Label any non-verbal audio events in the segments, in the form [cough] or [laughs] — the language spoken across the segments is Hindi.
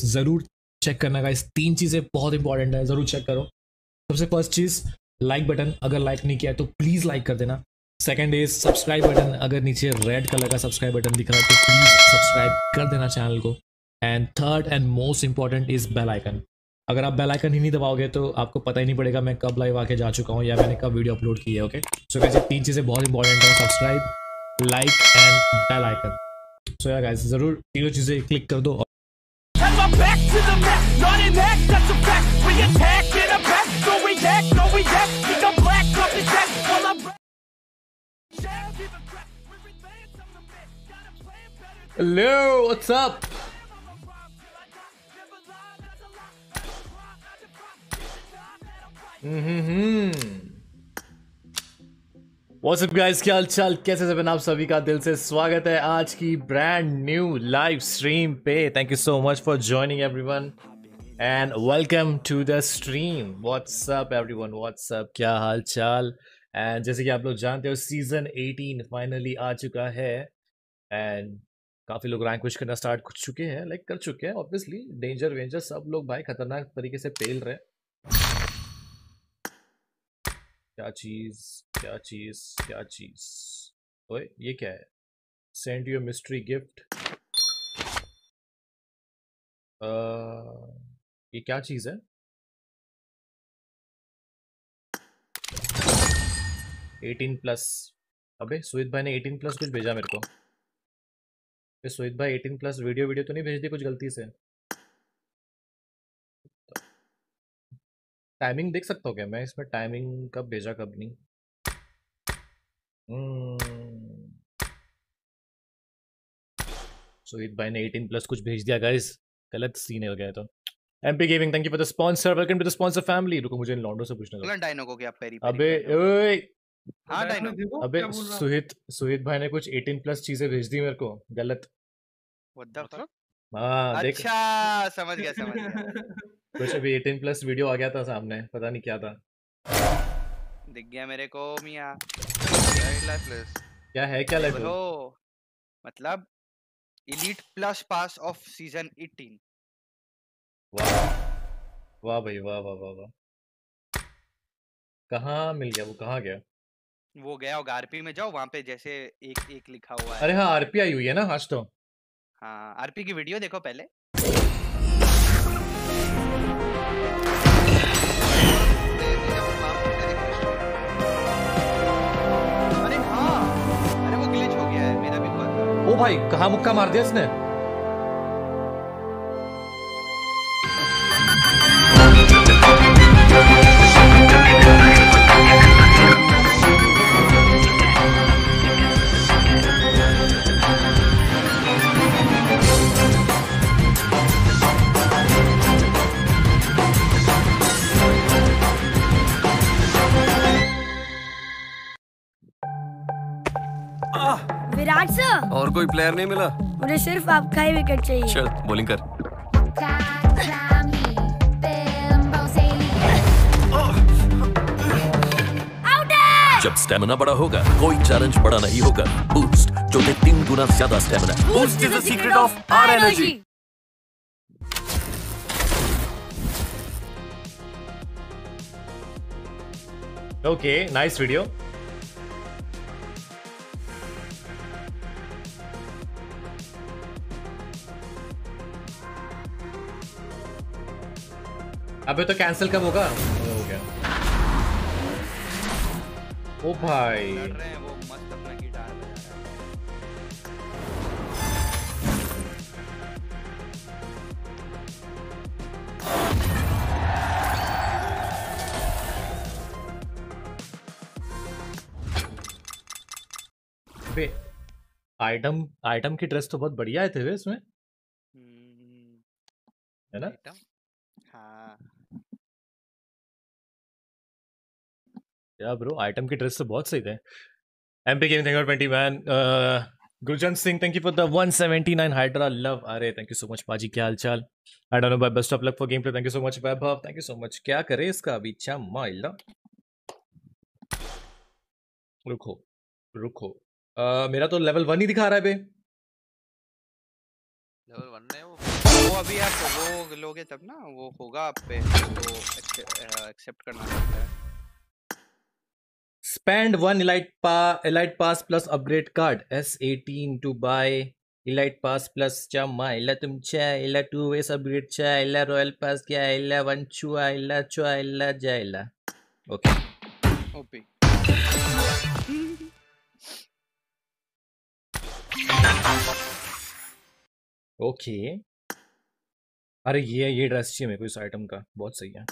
ज़रूर चेक करना का तीन चीज़ें बहुत इंपॉर्टेंट है ज़रूर चेक करो सबसे फर्स्ट चीज़ लाइक बटन अगर लाइक नहीं किया तो प्लीज़ लाइक कर देना सेकेंड इज सब्सक्राइब बटन अगर नीचे रेड कलर का सब्सक्राइब बटन दिख रहा है तो प्लीज़ सब्सक्राइब कर देना चैनल को and third and most important is bell icon अगर आप बेल आइकन ही नहीं दबाओगे तो आपको पता ही नहीं पड़ेगा मैं कब लाइव आके जा चुका हूँ या मैंने कब वीडियो अपलोड की है ओके सो कैसे तीन चीज़ें बहुत इंपॉर्टेंट हैं subscribe like and bell icon so यार ज़रूर तीनों चीज़ें क्लिक कर दो back to the not an act, that's a fact. We attack in a back, so we act, we act. black, up while I'm Hello, what's up? Mm-hmm. What's up guys क्या हाल चाल कैसे सब आप सभी का दिल से स्वागत है आज की ब्रांड न्यू लाइव स्ट्रीम पे thank you so much for joining everyone and welcome to the stream what's up everyone what's up क्या हाल चाल एंड जैसे कि आप लोग जानते हो सीजन 18 फाइनली आ चुका है एंड काफ़ी लोग रैंक कुछ करना स्टार्ट कर चुके हैं लाइक कर चुके हैं ऑब्वियसली डेंजर वेंजर सब लोग भाई खतरनाक तरीके से फेल रहे हैं क्या चीज़ क्या चीज़ क्या चीज़ ओए ये क्या है सेंड यू मिस्ट्री गिफ्ट ये क्या चीज़ है एटीन प्लस अबे सुहित भाई ने एटीन प्लस कुछ भेजा मेरे को सुहित भाई एटीन प्लस वीडियो वीडियो तो नहीं भेज दी कुछ गलती से टाइमिंग देख सकता हूँ क्या मैं इसमें टाइमिंग कब भेजा कब नहीं सो भाई ने 18 प्लस कुछ भेज दिया गाइस गलत सीन हो गया तो MP gaming thank you for the sponsor welcome to the sponsor family रुको मुझे इन लॉन्डो से पूछना था डायनो को हाँ, क्या पैरी अबे ओए हां डायनो अबे सुहित सुहित भाई ने कुछ 18 प्लस चीजें भेज दी मेरे को गलत व्हाट द फक हां देख अच्छा समझ गया समझ गया [laughs] कुछ अभी 18 प्लस वीडियो आ गया था सामने पता नहीं क्या था दिख गया मेरे को मियां क्या है क्या लेवल मतलब elite plus pass of season 18 वाह वाह भाई वाह वाह वाह वाह कहाँ मिल गया वो कहाँ गया वो गया होगा आरपी में जाओ वहाँ पे जैसे एक एक लिखा हुआ है अरे हाँ आरपी आई हुई है ना आज तो हाँ आरपी की वीडियो देखो पहले भाई कहा मुक्का मार दिया इसने Ah! विराट सर और कोई प्लेयर नहीं मिला मुझे सिर्फ आपका ही विकेट चाहिए चल बॉलिंग कर जब स्टेमिना बड़ा होगा कोई चैलेंज बड़ा नहीं होगा बूस्ट जो दे तीन गुना ज्यादा stamina boost is the secret of our energy okay nice video अबे तो कैंसिल कब होगा हो गया ओ भाई आइटम आइटम की ड्रेस तो बहुत बढ़िया आए थे इसमें हम्म। है ना क्या ब्रो आइटम की ड्रेस तो बहुत सही थे MP gaming thank you 20 man Gurjan Singh thank you for the one seventy nine hydra love अरे थैंक यू सो मच पाजी क्या हाल चाल I don't know bye best of luck for game play thank you so much Vaibhav thank you so much क्या करे इसका अभी इच्छा चम्मा रुको रुको uh, मेरा तो लेवल वन ही दिखा रहा है बे लेवल वन है वो वो अभी आप वो लोगे तब ना वो होगा आप पे तो एक्सेप्ट करना पड़ता है Spend one Elite, pa- Elite Pass plus upgrade card S18 to buy Elite Pass plus Chama, Illa Tumcha, Illa Two Ways Upgrade Cha, Illa Royal Pass Kya, Illa One Chua, Illa Chua, Illa Ja, Illa. Okay. OP. Okay अरे ये ये ड्रेस चाहिए मेरे को इस आइटम का बहुत सही है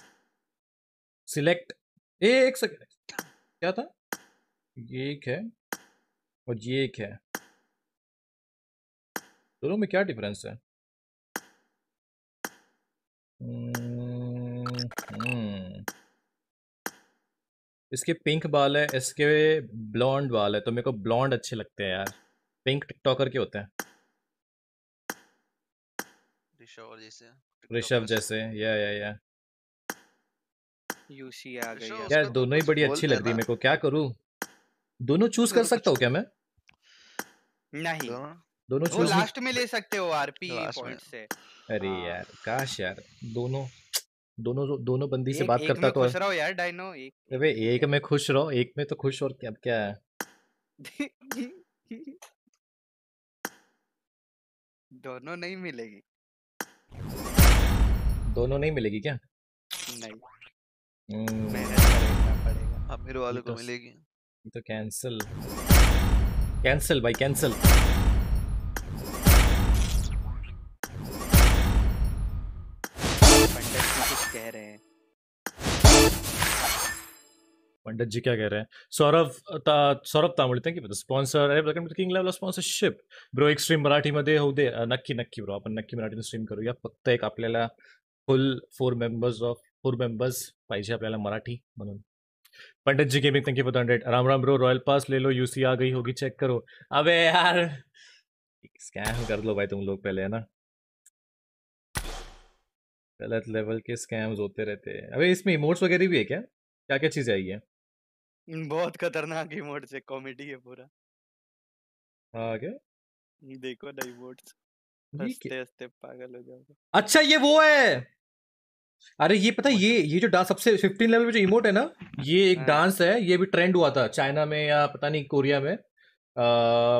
सिलेक्ट ए एक सेकेंड क्या था ये एक है और ये एक है दोनों में क्या डिफरेंस है हम्म, हम्म। इसके पिंक बाल है इसके ब्लॉन्ड बाल है तो मेरे को ब्लॉन्ड अच्छे लगते हैं यार पिंक टिकटॉकर के होते हैं ऋषभ जैसे या या या यूसी आ तो गई है यार दोनों ही बड़ी अच्छी लग रही मेरे को क्या करूं दोनों चूज कर सकता हूं क्या मैं नहीं दोनों चूज लास्ट में ले सकते हो आरपी पॉइंट से अरे हाँ। यार काश यार दोनों दोनों दोनों बंदी से बात करता तो खुश रहो यार डायनो एक अबे एक में खुश रहो एक में तो खुश और क्या क्या है [laughs] दोनों नहीं मिलेगी दोनों नहीं मिलेगी क्या नहीं हम्म। अमीर वालों को तो मिलेगी तो कैंसिल कैंसिल भाई कैंसिल पंडित जी क्या कह रहे हैं सौरभ ता Saurabh Tambale for the sponsor अरे welcome to king level sponsorship bro एक स्ट्रीम मराठी होऊ दे नक्की नक्की ब्रो आपण नक्की मराठी स्ट्रीम करूया फक्त एक आपल्याला full four members of four बस पाहिजे आपल्याला मराठी म्हणून Pandit ji gaming thank you for hundred Ram Ram bro royal pass ले लो यूसी आ गई होगी चेक करो अबे यार स्कैम कर लो भाई तुम लोग पहले है ना गलत लेवल के स्कैम्स होते रहते हैं अबे इसमें इमोट्स वगैरह भी है क्या क्या क्या चीजें आई है [laughs] बहुत खतरनाक इमोट्स है कॉमेडी है पूरा हाँ क्या देखो ना इमोट्स हंसते हंसते पागल हो जाओगे अच्छा ये वो है अरे ये पता है ये ये जो डांस सबसे फिफ्टीन लेवल पे जो इमोट है ना ये एक हाँ। डांस है ये भी ट्रेंड हुआ था चाइना में या पता नहीं कोरिया में आ,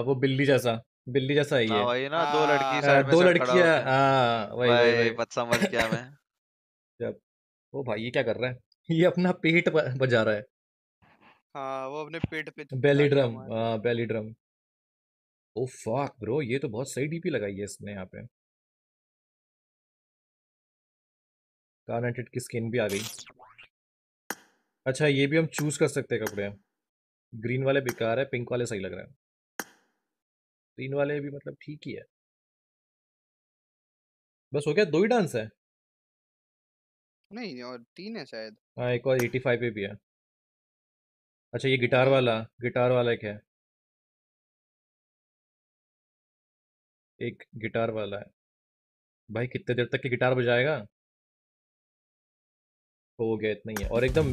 वो बिल्ली जैसा बिल्ली जैसा ही है हाँ, वही ना दो हाँ। लड़की आ, दो लड़कियां हाँ वही वही वही पत समझ गया मैं [laughs] जब ओ भाई ये क्या कर रहा है [laughs] ये अपना पेट बजा रहा है हाँ वो अपने पेट पे बेली ड्रम हाँ बेली ड्रम ओ फाक ब्रो ये तो बहुत सही डीपी लगाई है इसने यहाँ पे गारंटेड की स्किन भी आ गई अच्छा ये भी हम चूज़ कर सकते हैं कपड़े ग्रीन वाले बेकार है पिंक वाले सही लग रहे हैं ग्रीन वाले भी मतलब ठीक ही है बस हो गया दो ही डांस है नहीं और तीन है शायद हाँ एक और एटी फाइव पे भी है अच्छा ये गिटार वाला गिटार वाला क्या है एक गिटार वाला है भाई कितने देर तक के गिटार बजाएगा हो गया इतना ही है और एकदम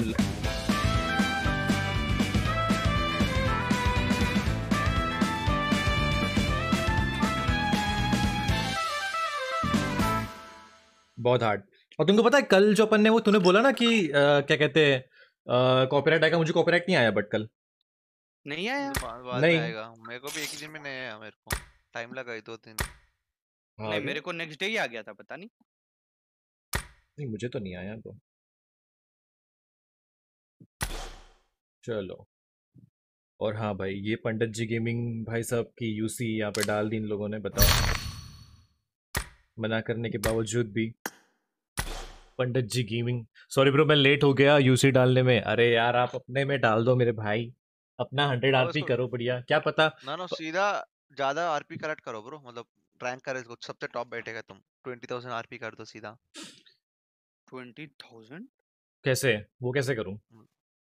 बहुत हार्ड और तुमको पता है कल जो अपन ने वो तूने बोला ना कि आ, क्या कहते हैं कॉपीराइट आएगा मुझे कॉपीराइट नहीं आया बट कल नहीं आया हम्म, बाद नहीं आएगा मेरे को भी एक ही दिन में नहीं आया मेरे को टाइम लगा ही दो दिन हाँ, नहीं मेरे को नेक्स्ट डे ही आ गया था पता नहीं नहीं मुझे तो नहीं आया तो चलो और हाँ भाई ये पंडित जी गेमिंग भाई साहब की यूसी यहाँ पे डाल दी इन लोगों ने बताओ मना करने के बावजूद भी Pandit ji gaming sorry bro मैं लेट हो गया यूसी डालने में अरे यार आप अपने में डाल दो मेरे भाई अपना हंड्रेड आरपी करो बढ़िया क्या पता ना ना सीधा ज्यादा आरपी कलेक्ट करो ब्रो मतलब रैंक कर इसको सबसे टॉप बैठेगा तुम 20000 आरपी कर दो सीधा 20000 कैसे वो कैसे करूं हम्म।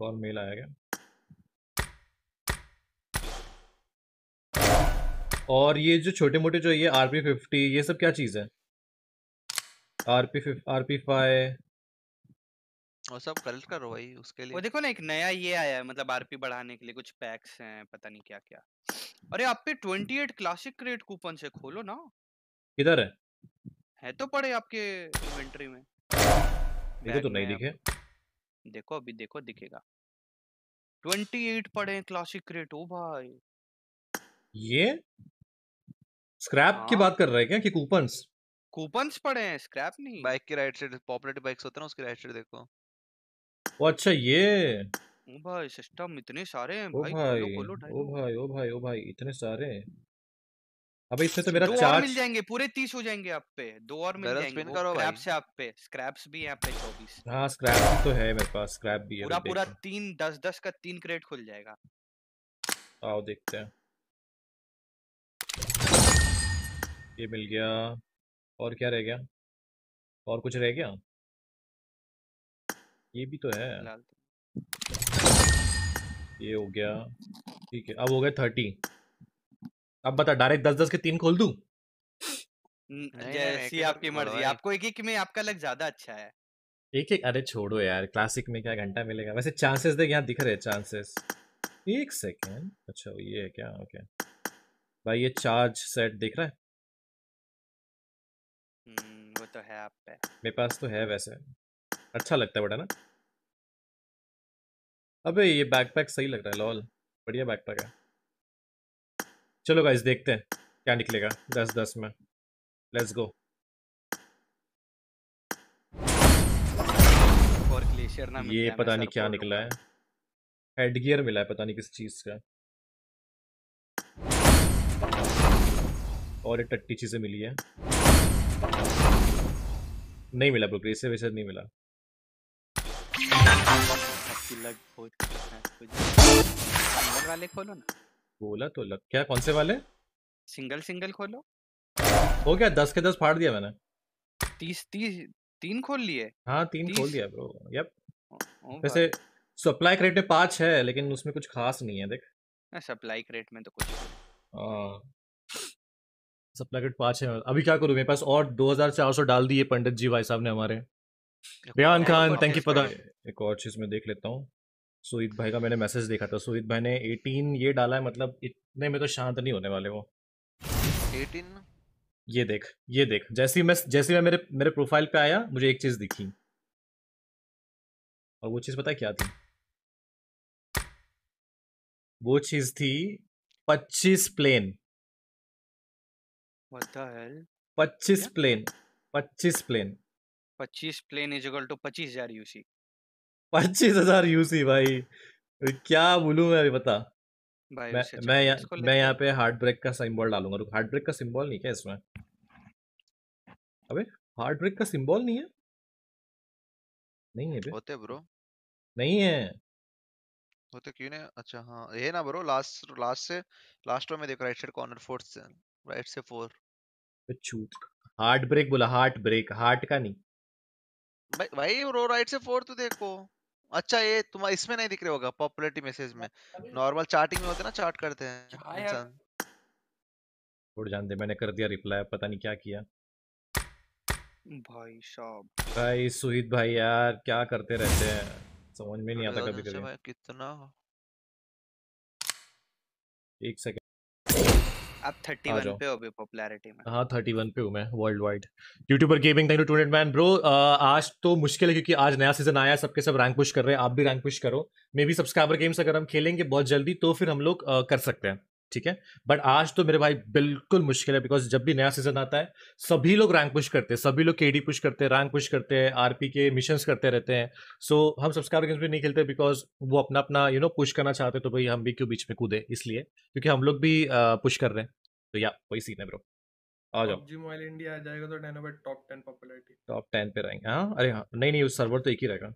एक और मेल आया गया और ये जो छोटे मोटे जो ये आर पी फिफ्टी ये सब क्या चीज़ है R P R P five और सब कलेक्ट करो भाई उसके लिए वो देखो ना एक नया ये आया है मतलब आरपी बढ़ाने के लिए कुछ पैक्स हैं पता नहीं क्या क्या अरे आप पे 28 क्लासिक क्रेट कूपन से खोलो ना किधर है है तो पड़े आपके इन्वेंटरी में देखो तो नहीं दिखे देखो अभी देखो दिखेगा ट्वेंटी एट पड़े क्लासिक क्रेट ओ भाई ये स्क्रैप हाँ। की बात कर रहे है क्या कि कूपन्स कूपन्स पड़े हैं स्क्रैप नहीं बाइक की राइट साइड पॉपुलर बाइक्स होते हैं ना उसकी राइट साइड देखो ओ अच्छा ये ओ भाई सिस्टम इतने सारे हैं भाई ओ भाई ओ भाई ओ भाई ओ भाई इतने सारे हैं अबे हाँ इससे तो मेरा दो चार्ज मिल जाएंगे पूरे तीस हो जाएंगे आप पे दो और मिल जाएंगे स्पिन करो स्क्रैप से आप पे स्क्रैप्स भी है आप पे चौबीस हाँ स्क्रैप तो है मेरे पास स्क्रैप भी है पूरा पूरा तीन दस दस का तीन क्रेट खुल जाएगा आओ देखते हैं ये मिल गया और क्या रह गया और कुछ रह गया ये भी तो है तो। ये हो गया ठीक है अब हो गया थर्टी अब बता डायरेक्ट दस दस के तीन खोल दू जैसी आपकी मर्जी आपको एक एक में आपका लग ज्यादा अच्छा है एक एक अरे छोड़ो यार क्लासिक में क्या घंटा मिलेगा वैसे चांसेस देख यहाँ दिख रहे हैं चांसेस एक सेकेंड अच्छा ये है क्या ओके भाई ये चार्ज सेट दिख रहा है वो तो है आप पे मेरे पास तो है वैसे अच्छा लगता है बड़ा ना अबे ये बैकपैक सही लग रहा है लॉल बढ़िया बैकपैक है चलो गाइस देखते हैं क्या निकलेगा दस दस में लेट्स गो और ग्लेशियर ना ये पता नहीं क्या निकला है हेडगियर मिला है पता नहीं किस चीज का और एक टट्टी चीजें मिली है नहीं मिला प्रोग्रेसिव वैसे नहीं मिला लग बहुत वाले खोलो ना बोला तो लग क्या कौन से वाले सिंगल सिंगल खोलो हो गया दस के दस फाड़ दिया मैंने तीस तीस तीन खोल लिए हाँ तीन खोल दिया ब्रो यप वैसे सप्लाई क्रेट में पांच है लेकिन उसमें कुछ खास नहीं है देख सप्लाई क्रेट में तो कुछ हाँ। सप्लाई क्रेट पांच है अभी क्या करूँ मेरे पास और दो हजार चार सौ डाल दिए पंडित जी भाई साहब ने हमारे बयान खान थैंक यू पता एक और चीज में देख लेता हूँ सुहित भाई का मैंने मैसेज देखा था सुहित भाई ने 18 ये डाला है मतलब इतने में तो शांत नहीं होने वाले वो 18 ये देख ये देख जैसी मैं जैसी मैं मेरे मेरे प्रोफाइल पे आया मुझे एक चीज दिखी और वो चीज पता क्या थी वो चीज थी 25 plane what the hell 25 plane 25 plane 25 plane is equal to 25000 UC पच्चीस हजार यूसी भाई क्या बोलूँ मैं अभी बता भाई मैं मैं यहाँ मैं यहाँ पे हार्ट ब्रेक का सिंबल डालूंगा रुक हार्ट ब्रेक का सिंबल नहीं क्या इसमें अबे हार्ट ब्रेक का सिंबल नहीं है नहीं है बे होते ब्रो नहीं है होते क्यों नहीं अच्छा हाँ ये ना ब्रो लास्ट लास्ट से लास्ट में देखो राइट साइड कॉर्नर फोर्थ से राइट से फोर चूत हार्ट ब्रेक बोला हार्ट ब्रेक हार्ट का नहीं भाई ब्रो राइट से फोर तो देखो अच्छा ये तुम इसमें नहीं दिख रहे होगा पॉपुलरिटी मैसेज में नॉर्मल चार्टिंग में होते ना चार्ट करते हैं हाँ इंसान छोड़ जान दे मैंने कर दिया रिप्लाई पता नहीं क्या किया भाई साहब भाई सुहित भाई यार क्या करते रहते हैं समझ में नहीं आता कभी कभी कितना एक सेकंड आप 31 पे हो अभी पॉपुलैरिटी में हाँ 31 पे हूँ मैं world wide YouTuber gaming thank you टूडेंट मैन ब्रो आज तो मुश्किल है क्योंकि आज नया सीजन आया सबके सब रैंक पुश कर रहे हैं आप भी रैंक पुश करो मे बी सब्सक्राइबर गेम्स अगर हम खेलेंगे बहुत जल्दी तो फिर हम लोग कर सकते हैं ठीक है बट आज तो मेरे भाई बिल्कुल मुश्किल है बिकॉज जब भी नया सीजन आता है सभी लोग रैंक पुश करते हैं सभी लोग के डी पुश करते हैं रैंक पुश करते हैं आरपी के मिशन करते रहते हैं सो so, हम सब्सक्राइबर गेम्स भी नहीं खेलते बिकॉज वो अपना अपना यू नो पुश करना चाहते तो भाई हम भी क्यों बीच में कूदे इसलिए क्योंकि हम लोग भी पुश कर रहे हैं तो या वही सीन है ब्रो आ जाओ जी मोबाइल इंडिया आ जाएगा तो top ten popularity top ten पे रहेंगे हाँ अरे हाँ नहीं नहीं उस सर्वर तो एक ही रहेगा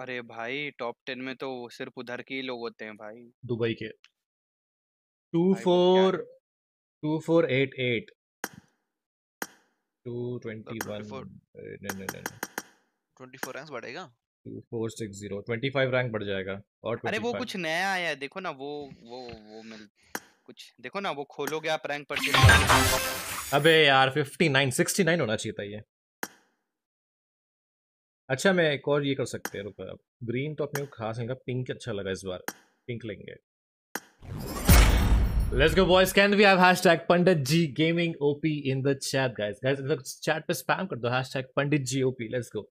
अरे भाई टॉप टेन में तो सिर्फ उधर के ही लोग होते हैं भाई दुबई के two four two four eight eight तो टू ट्वेंटी वन 24 नहीं नहीं नहीं ट्वेंटी फोर रैंक बढ़ेगा two four six zero twenty five rank बढ़ जाएगा और अरे वो कुछ नया आया है देखो ना वो वो वो मिल कुछ देखो ना वो खोलोगे आप रैंक पर अबे यार फिफ्टी नाइन सिक्सटी नाइन होना चाहिए था ये अच्छा मैं एक और ये कर सकते हैं रुको ग्रीन तो अपने को खास नहीं पिंक अच्छा लगा इस बार पिंक लेंगे Let's go, boys. Can we have hashtag Pandit G Gaming OP in the chat, guys? Guys, in the chat pe spam kar do hashtag Pandit G OP. Let's go.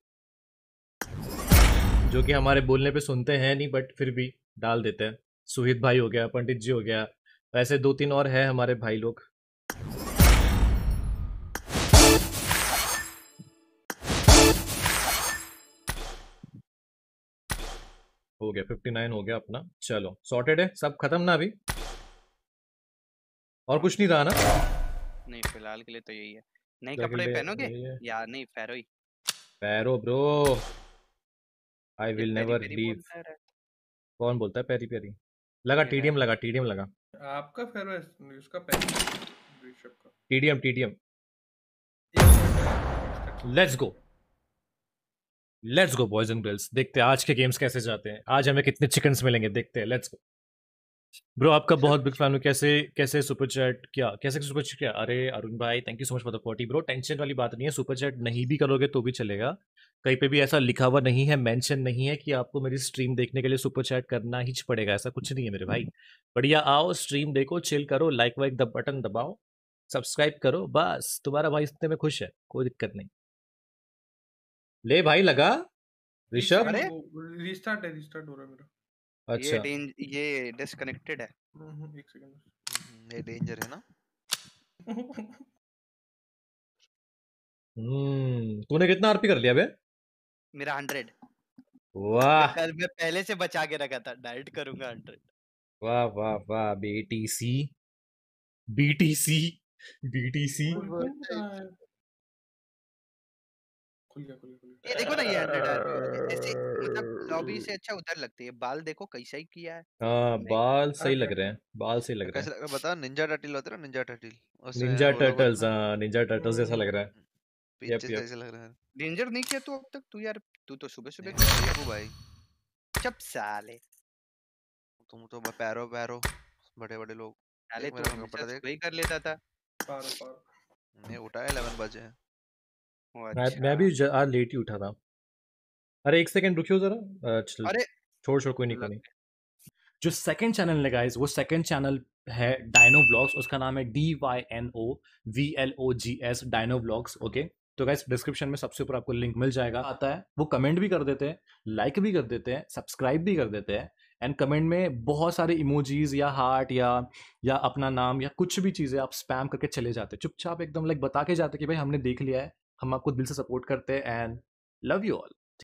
jo ki hamare bolne pe sunte hain nahi but fir bhi dal dete hain suhit bhai ho gaya pandit ji ho gaya aise do teen aur hai hamare bhai log हो गया 59 हो गया अपना चलो सॉर्टेड है सब खत्म ना अभी और कुछ नहीं रहा ना नहीं फिलहाल के लिए तो यही है नहीं कपड़े पहनोगे यार नहीं पैरो ही पैरो bro I will never leave कौन बोलता है पैरी पैरी लगा टीडीएम लगा टीडीएम लगा आपका फेरो है उसका का TDM TDM let's go let's go boys and girls देखते हैं आज के गेम्स कैसे जाते हैं आज हमें कितने चिकन मिलेंगे देखते हैं लेट्स गो ब्रो आपका [laughs] बहुत बिग फैन हूँ कैसे कैसे सुपर चैट क्या कैसे सुपर चैट क्या अरे अरुण भाई thank you so much for the forty bro tension वाली बात नहीं है सुपर चैट नहीं भी करोगे तो भी चलेगा कहीं पे भी ऐसा लिखा हुआ नहीं है मेंशन नहीं है कि आपको मेरी स्ट्रीम देखने के लिए सुपर चैट करना ही पड़ेगा ऐसा कुछ नहीं है मेरे भाई बढ़िया आओ स्ट्रीम देखो चिल करो लाइक वाइक द बटन दबाओ सब्सक्राइब करो बस तुम्हारा भाई इतने में खुश है कोई दिक्कत नहीं ले भाई लगा ऋषभ रिस्टार्ट है रिस्टार्ट हो रहा है मेरा अच्छा ये डेंज, हम्म, हम्म, ये डिस्कनेक्टेड है एक सेकंड ये डेंजर है ना [laughs] हम्म तूने कितना आरपी कर लिया बे मेरा 100 वाह कल मैं पहले से बचा के रखा था डाइट करूंगा 100 वाह वाह वाह बीटीसी बीटीसी बीटीसी खुल गया खुल गया खुल गया ये देखो ना ये अंडरटायर ऐसे मतलब लॉबी से अच्छा उधर लगती है बाल देखो कैसा ही किया है हां बाल हाँ, सही लग रहे हैं बाल सही लग रहे हैं कैसा लग रहा बता निंजा टर्टल होता है ना निंजा टर्टल निंजा टर्टल्स हां निंजा टर्टल्स जैसा लग रहा है हम्म, पिक्चर कैसे लग रहा है डेंजर नहीं किया तू अब तक तू यार तू तो सुबह सुबह कर रहा भाई चुप साले तुम तो पैरो पैरो बड़े-बड़े लोग साले तू मेरा पता देख वही कर लेता था पारो पारो मैं उठा 11 बजे मैं अच्छा। मैं भी आज लेट ही उठा था अरे एक सेकंड रुकियो जरा चल अरे छोड़ छोड़ कोई नहीं कोई नहीं जो सेकंड चैनल है गाइस वो सेकंड चैनल है डायनो ब्लॉग्स उसका नाम है D Y N O V L O G S Dyno vlogs okay तो गाइस डिस्क्रिप्शन में सबसे ऊपर आपको लिंक मिल जाएगा आता है वो कमेंट भी कर देते हैं लाइक भी कर देते हैं सब्सक्राइब भी कर देते हैं एंड कमेंट में बहुत सारे इमोजीज या हार्ट या या अपना नाम या कुछ भी चीज़ें आप स्पैम करके चले जाते हैं चुपचाप एकदम लाइक बता के जाते कि भाई हमने देख लिया है हम आपको दिल से सपोर्ट करते हैं एंड लव यू ऑल